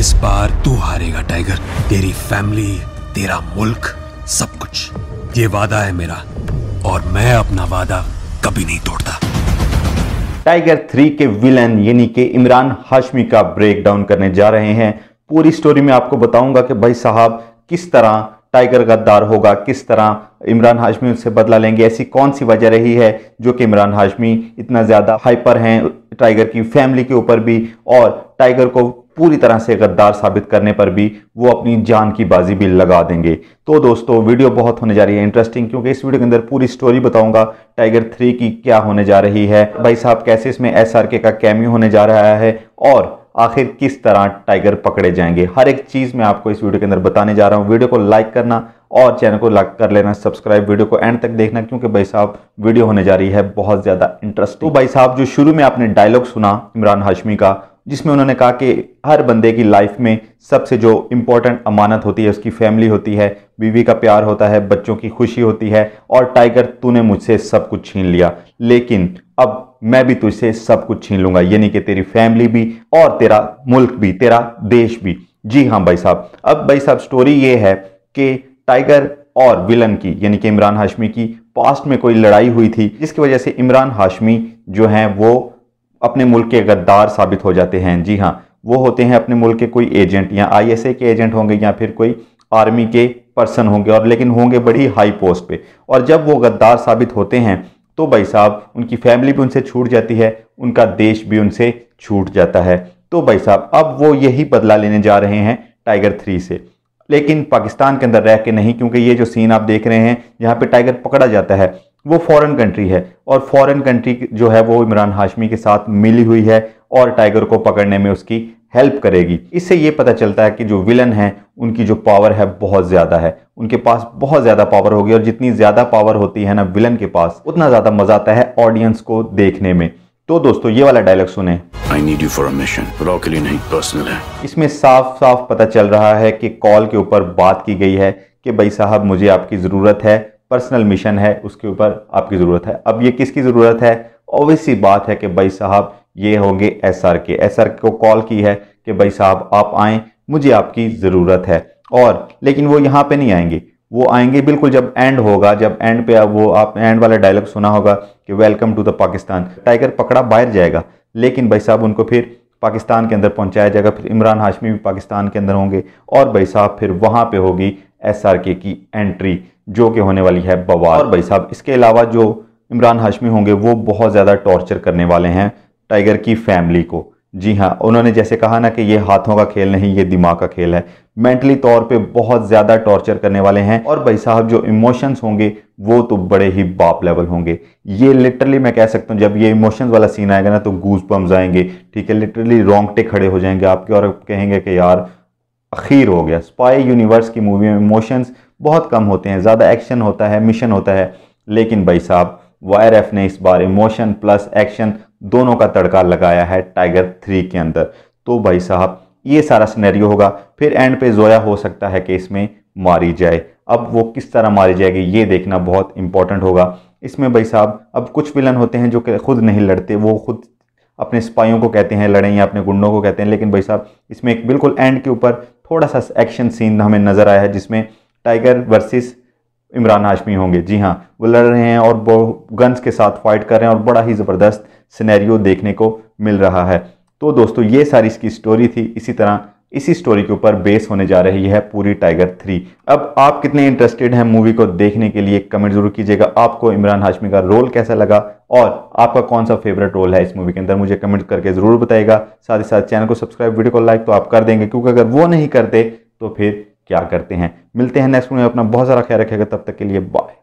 इस बार तू हारेगा टाइगर तेरी फैमिली तेरा मुल्क सब कुछ ये वादा है मेरा और मैं अपना वादा कभी नहीं तोड़ता टाइगर थ्री के विलन यानी के इमरान हाशमी का ब्रेकडाउन करने जा रहे हैं पूरी स्टोरी में आपको बताऊंगा कि भाई साहब किस तरह टाइगर गद्दार होगा किस तरह इमरान हाशमी उससे बदला लेंगे ऐसी कौन सी वजह रही है जो कि इमरान हाशमी इतना ज़्यादा हाइपर हैं टाइगर की फैमिली के ऊपर भी और टाइगर को पूरी तरह से गद्दार साबित करने पर भी वो अपनी जान की बाजी भी लगा देंगे तो दोस्तों वीडियो बहुत होने जा रही है इंटरेस्टिंग क्योंकि इस वीडियो के अंदर पूरी स्टोरी बताऊंगा टाइगर थ्री की क्या होने जा रही है भाई साहब कैसे इसमें एस का कैम्यू होने जा रहा है और आखिर किस तरह टाइगर पकड़े जाएंगे हर एक चीज़ मैं आपको इस वीडियो के अंदर बताने जा रहा हूँ वीडियो को लाइक करना और चैनल को लाइक कर लेना सब्सक्राइब वीडियो को एंड तक देखना क्योंकि भाई साहब वीडियो होने जा रही है बहुत ज़्यादा इंटरेस्ट तो भाई साहब जो शुरू में आपने डायलॉग सुना इमरान हाशमी का जिसमें उन्होंने कहा कि हर बंदे की लाइफ में सबसे जो इम्पोर्टेंट अमानत होती है उसकी फैमिली होती है बीवी का प्यार होता है बच्चों की खुशी होती है और टाइगर तूने मुझसे सब कुछ छीन लिया लेकिन अब मैं भी तुझसे सब कुछ छीन लूंगा यानी कि तेरी फैमिली भी और तेरा मुल्क भी तेरा देश भी जी हाँ भाई साहब अब भाई साहब स्टोरी ये है कि टाइगर और विलन की यानी कि इमरान हाशमी की पास्ट में कोई लड़ाई हुई थी जिसकी वजह से इमरान हाशमी जो हैं वो अपने मुल्क के गद्दार साबित हो जाते हैं जी हाँ वो होते हैं अपने मुल्क के कोई एजेंट या आईएसए के एजेंट होंगे या फिर कोई आर्मी के पर्सन होंगे और लेकिन होंगे बड़ी हाई पोस्ट पे और जब वो गद्दार साबित होते हैं तो भाई साहब उनकी फैमिली भी उनसे छूट जाती है उनका देश भी उनसे छूट जाता है तो भाई साहब अब वो यही बदला लेने जा रहे हैं टाइगर थ्री से लेकिन पाकिस्तान के अंदर रह के नहीं क्योंकि ये जो सीन आप देख रहे हैं जहाँ पे टाइगर पकड़ा जाता है वो फॉरेन कंट्री है और फॉरेन कंट्री जो है वो इमरान हाशमी के साथ मिली हुई है और टाइगर को पकड़ने में उसकी हेल्प करेगी इससे ये पता चलता है कि जो विलन है उनकी जो पावर है बहुत ज़्यादा है उनके पास बहुत ज़्यादा पावर होगी और जितनी ज़्यादा पावर होती है ना विलन के पास उतना ज़्यादा मज़ा आता है ऑडियंस को देखने में तो दोस्तों ये वाला डायलॉग सुने I need you for a mission के लिए नहीं पर्सनल है इसमें साफ साफ पता चल रहा है कि कॉल के ऊपर बात की गई है कि भाई साहब मुझे आपकी ज़रूरत है पर्सनल मिशन है उसके ऊपर आपकी ज़रूरत है अब ये किसकी ज़रूरत है ऑब्वियस सी बात है कि भाई साहब ये होंगे S R K S R को कॉल की है कि भाई साहब आप आएँ मुझे आपकी ज़रूरत है और लेकिन वो यहाँ पे नहीं आएंगे वो आएंगे बिल्कुल जब एंड होगा जब एंड पे आप वो आप एंड वाला डायलॉग सुना होगा कि welcome to the Pakistan tiger पकड़ा बाहर जाएगा लेकिन भाई साहब उनको फिर पाकिस्तान के अंदर पहुंचाया जाएगा फिर इमरान हाशमी भी पाकिस्तान के अंदर होंगे और भाई साहब फिर वहाँ पे होगी एस की एंट्री जो कि होने वाली है बवाल और भाई साहब इसके अलावा जो इमरान हाशमी होंगे वो बहुत ज़्यादा टॉर्चर करने वाले हैं टाइगर की फैमिली को जी हाँ उन्होंने जैसे कहा ना कि ये हाथों का खेल नहीं ये दिमाग का खेल है मेंटली तौर पे बहुत ज़्यादा टॉर्चर करने वाले हैं और भाई साहब जो इमोशंस होंगे वो तो बड़े ही बाप लेवल होंगे ये लिटरली मैं कह सकता हूँ जब ये इमोशंस वाला सीन आएगा ना तो गूज पम्स आएंगे ठीक है लिटरली रोंगटे खड़े हो जाएंगे आपके और कहेंगे कि यार अखीर हो गया स्पाई यूनिवर्स की मूवी में इमोशंस बहुत कम होते हैं ज़्यादा एक्शन होता है मिशन होता है लेकिन भाई साहब वायर एफ ने इस बार इमोशन प्लस एक्शन दोनों का तड़का लगाया है टाइगर थ्री के अंदर तो भाई साहब ये सारा सिनेरियो होगा फिर एंड पे जोया हो सकता है कि इसमें मारी जाए अब वो किस तरह मारी जाएगी ये देखना बहुत इंपॉर्टेंट होगा इसमें भाई साहब अब कुछ विलन होते हैं जो खुद नहीं लड़ते वो खुद अपने सिपाहियों को कहते हैं लड़ें या अपने गुंडों को कहते हैं लेकिन भाई साहब इसमें एक बिल्कुल एंड के ऊपर थोड़ा सा एक्शन सीन हमें नज़र आया है जिसमें टाइगर वर्सेस इमरान हाशमी होंगे जी हाँ वो लड़ रहे हैं और गन्स के साथ फाइट कर रहे हैं और बड़ा ही ज़बरदस्त सिनेरियो देखने को मिल रहा है तो दोस्तों ये सारी इसकी स्टोरी थी इसी तरह इसी स्टोरी के ऊपर बेस होने जा रही है पूरी टाइगर थ्री अब आप कितने इंटरेस्टेड हैं मूवी को देखने के लिए कमेंट जरूर कीजिएगा आपको इमरान हाशमी का रोल कैसा लगा और आपका कौन सा फेवरेट रोल है इस मूवी के अंदर मुझे कमेंट करके ज़रूर बताएगा साथ ही साथ चैनल को सब्सक्राइब वीडियो को लाइक तो आप कर देंगे क्योंकि अगर वो नहीं करते तो फिर क्या करते हैं मिलते हैं नेक्स्ट में अपना बहुत सारा ख्याल रखेगा तब तक के लिए बाय